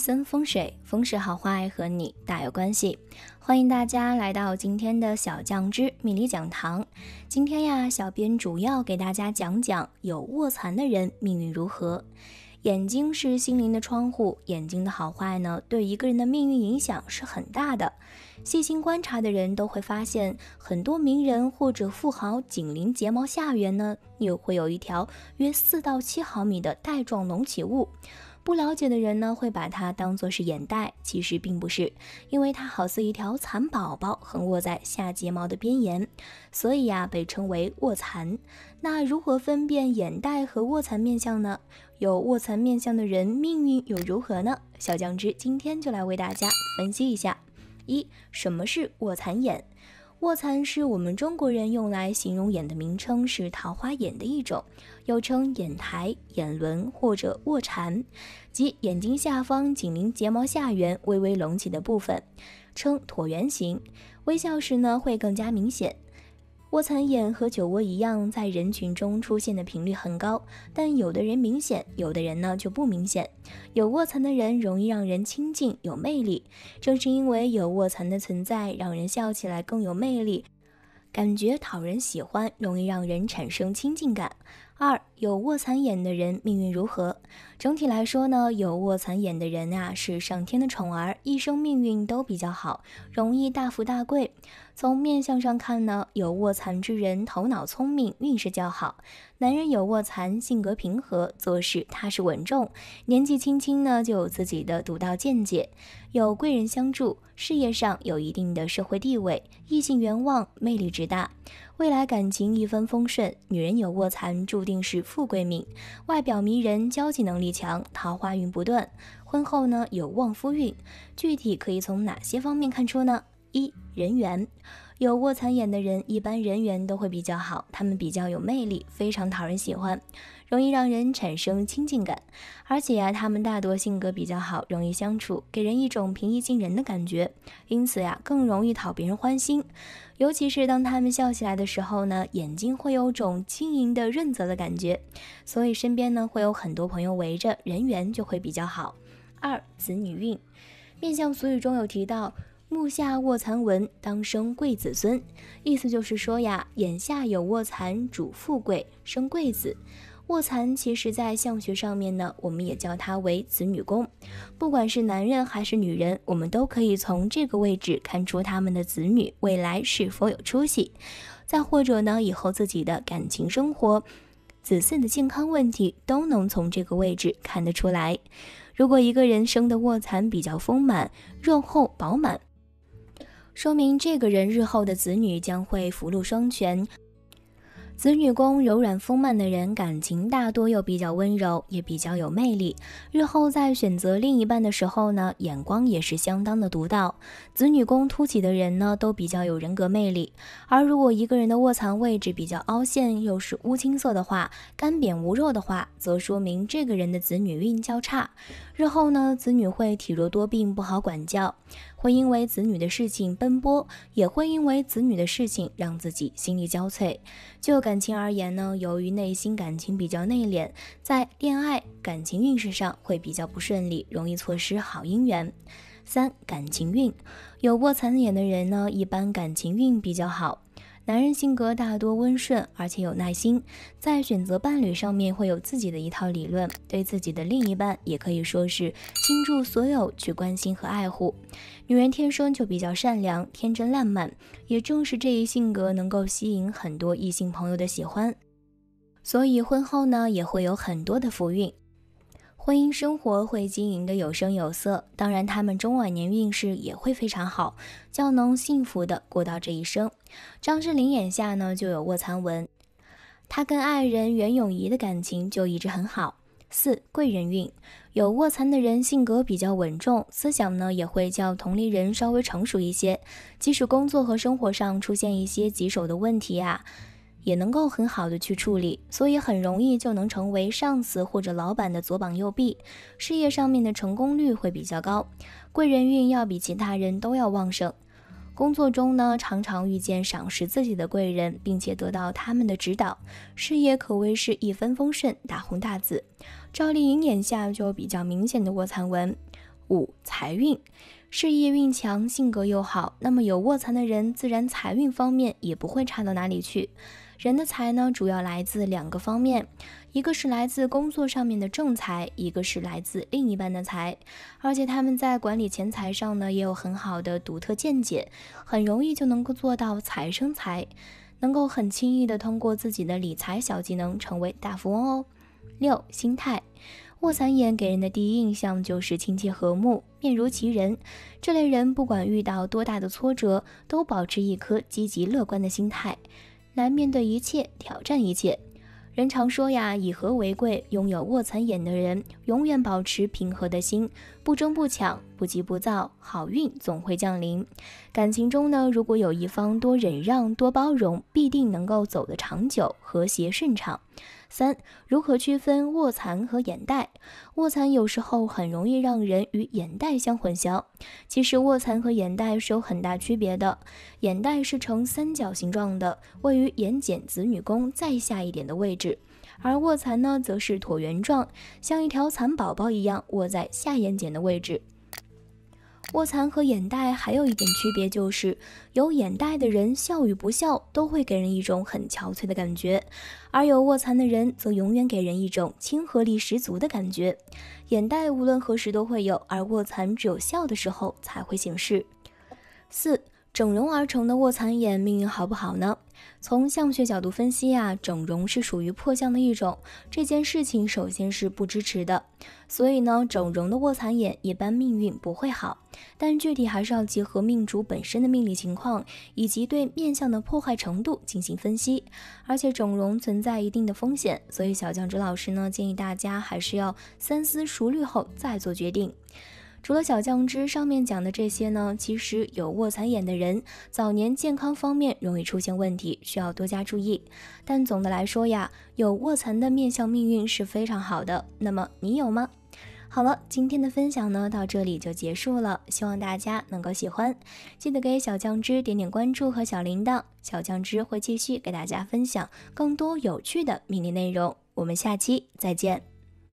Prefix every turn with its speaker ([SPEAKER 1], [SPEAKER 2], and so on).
[SPEAKER 1] 森风水风水好坏和你大有关系，欢迎大家来到今天的小酱之命理讲堂。今天呀，小编主要给大家讲讲有卧蚕的人命运如何。眼睛是心灵的窗户，眼睛的好坏呢，对一个人的命运影响是很大的。细心观察的人都会发现，很多名人或者富豪紧邻睫毛下缘呢，又会有一条约四到七毫米的带状隆起物。不了解的人呢，会把它当做是眼袋，其实并不是，因为它好似一条蚕宝宝横卧在下睫毛的边沿，所以呀，被称为卧蚕。那如何分辨眼袋和卧蚕面相呢？有卧蚕面相的人命运又如何呢？小酱汁今天就来为大家分析一下。一、什么是卧蚕眼？卧蚕是我们中国人用来形容眼的名称，是桃花眼的一种，又称眼台、眼轮或者卧蚕，即眼睛下方紧邻睫毛下缘微微隆起的部分，呈椭圆形，微笑时呢会更加明显。卧蚕眼和酒窝一样，在人群中出现的频率很高，但有的人明显，有的人呢就不明显。有卧蚕的人容易让人亲近，有魅力。正是因为有卧蚕的存在，让人笑起来更有魅力，感觉讨人喜欢，容易让人产生亲近感。二有卧蚕眼的人命运如何？整体来说呢，有卧蚕眼的人啊是上天的宠儿，一生命运都比较好，容易大富大贵。从面相上看呢，有卧蚕之人头脑聪明，运势较好。男人有卧蚕，性格平和，做事踏实稳重，年纪轻轻呢就有自己的独到见解，有贵人相助，事业上有一定的社会地位，异性缘旺，魅力值大。未来感情一帆风顺，女人有卧蚕注定是富贵命，外表迷人，交际能力强，桃花运不断。婚后呢，有望夫运。具体可以从哪些方面看出呢？一、人缘。有卧蚕眼的人，一般人缘都会比较好，他们比较有魅力，非常讨人喜欢，容易让人产生亲近感。而且呀，他们大多性格比较好，容易相处，给人一种平易近人的感觉，因此呀，更容易讨别人欢心。尤其是当他们笑起来的时候呢，眼睛会有种晶莹的润泽的感觉，所以身边呢会有很多朋友围着，人缘就会比较好。二子女运，面相俗语中有提到“木下卧蚕纹，当生贵子孙”，意思就是说呀，眼下有卧蚕主富贵，生贵子。卧蚕其实，在相学上面呢，我们也叫它为子女宫。不管是男人还是女人，我们都可以从这个位置看出他们的子女未来是否有出息。再或者呢，以后自己的感情生活、子孙的健康问题，都能从这个位置看得出来。如果一个人生的卧蚕比较丰满、肉厚饱满，说明这个人日后的子女将会福禄双全。子女宫柔软丰满的人，感情大多又比较温柔，也比较有魅力。日后在选择另一半的时候呢，眼光也是相当的独到。子女宫凸起的人呢，都比较有人格魅力。而如果一个人的卧蚕位置比较凹陷，又是乌青色的话，干瘪无肉的话，则说明这个人的子女运较差。日后呢，子女会体弱多病，不好管教，会因为子女的事情奔波，也会因为子女的事情让自己心力交瘁，就感。感情而言呢，由于内心感情比较内敛，在恋爱感情运势上会比较不顺利，容易错失好姻缘。三感情运有过残眼的人呢，一般感情运比较好。男人性格大多温顺，而且有耐心，在选择伴侣上面会有自己的一套理论，对自己的另一半也可以说是倾注所有去关心和爱护。女人天生就比较善良、天真烂漫，也正是这一性格能够吸引很多异性朋友的喜欢，所以婚后呢也会有很多的福运。婚姻生活会经营的有声有色，当然他们中晚年运势也会非常好，较能幸福的过到这一生。张智霖眼下呢就有卧蚕纹，他跟爱人袁咏仪的感情就一直很好。四贵人运，有卧蚕的人性格比较稳重，思想呢也会较同龄人稍微成熟一些，即使工作和生活上出现一些棘手的问题啊。也能够很好的去处理，所以很容易就能成为上司或者老板的左膀右臂，事业上面的成功率会比较高，贵人运要比其他人都要旺盛。工作中呢，常常遇见赏识自己的贵人，并且得到他们的指导，事业可谓是一帆风顺，大红大紫。赵丽颖眼下就比较明显的卧蚕纹。五财运，事业运强，性格又好，那么有卧蚕的人自然财运方面也不会差到哪里去。人的财呢，主要来自两个方面，一个是来自工作上面的正财，一个是来自另一半的财。而且他们在管理钱财上呢，也有很好的独特见解，很容易就能够做到财生财，能够很轻易的通过自己的理财小技能成为大富翁哦。六、心态，卧蚕眼给人的第一印象就是亲切和睦，面如其人。这类人不管遇到多大的挫折，都保持一颗积极乐观的心态。来面对一切，挑战一切。人常说呀，以和为贵。拥有卧蚕眼的人，永远保持平和的心。不争不抢，不急不躁，好运总会降临。感情中呢，如果有一方多忍让、多包容，必定能够走得长久、和谐顺畅。三、如何区分卧蚕和眼袋？卧蚕有时候很容易让人与眼袋相混淆。其实卧蚕和眼袋是有很大区别的。眼袋是呈三角形状的，位于眼睑子女宫再下一点的位置。而卧蚕呢，则是椭圆状，像一条蚕宝宝一样卧在下眼睑的位置。卧蚕和眼袋还有一点区别，就是有眼袋的人笑与不笑都会给人一种很憔悴的感觉，而有卧蚕的人则永远给人一种亲和力十足的感觉。眼袋无论何时都会有，而卧蚕只有笑的时候才会显示。四。整容而成的卧蚕眼命运好不好呢？从相学角度分析啊，整容是属于破相的一种，这件事情首先是不支持的。所以呢，整容的卧蚕眼一般命运不会好，但具体还是要结合命主本身的命理情况以及对面相的破坏程度进行分析。而且整容存在一定的风险，所以小将汁老师呢建议大家还是要三思熟虑后再做决定。除了小酱汁上面讲的这些呢，其实有卧蚕眼的人早年健康方面容易出现问题，需要多加注意。但总的来说呀，有卧蚕的面相命运是非常好的。那么你有吗？好了，今天的分享呢到这里就结束了，希望大家能够喜欢。记得给小酱汁点点关注和小铃铛，小酱汁会继续给大家分享更多有趣的命理内容。我们下期再见。